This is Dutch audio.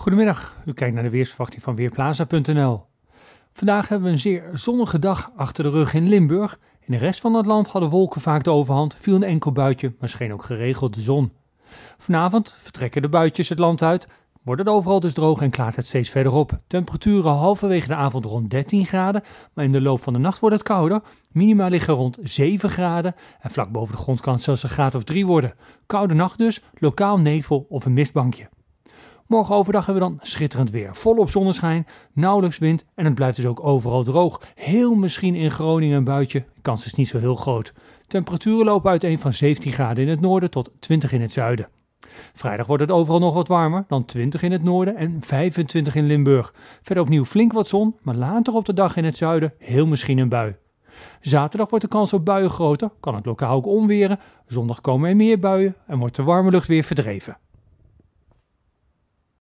Goedemiddag, u kijkt naar de weersverwachting van Weerplaza.nl. Vandaag hebben we een zeer zonnige dag achter de rug in Limburg. In de rest van het land hadden wolken vaak de overhand, viel een enkel buitje, maar scheen ook geregeld de zon. Vanavond vertrekken de buitjes het land uit, wordt het overal dus droog en klaart het steeds verder op. Temperaturen halverwege de avond rond 13 graden, maar in de loop van de nacht wordt het kouder. Minima liggen rond 7 graden en vlak boven de grond kan het zelfs een graad of 3 worden. Koude nacht dus, lokaal nevel of een mistbankje. Morgen overdag hebben we dan schitterend weer. Volop zonneschijn, nauwelijks wind en het blijft dus ook overal droog. Heel misschien in Groningen een buitje, de kans is niet zo heel groot. Temperaturen lopen uiteen van 17 graden in het noorden tot 20 in het zuiden. Vrijdag wordt het overal nog wat warmer, dan 20 in het noorden en 25 in Limburg. Verder opnieuw flink wat zon, maar later op de dag in het zuiden heel misschien een bui. Zaterdag wordt de kans op buien groter, kan het lokaal ook onweren. Zondag komen er meer buien en wordt de warme lucht weer verdreven.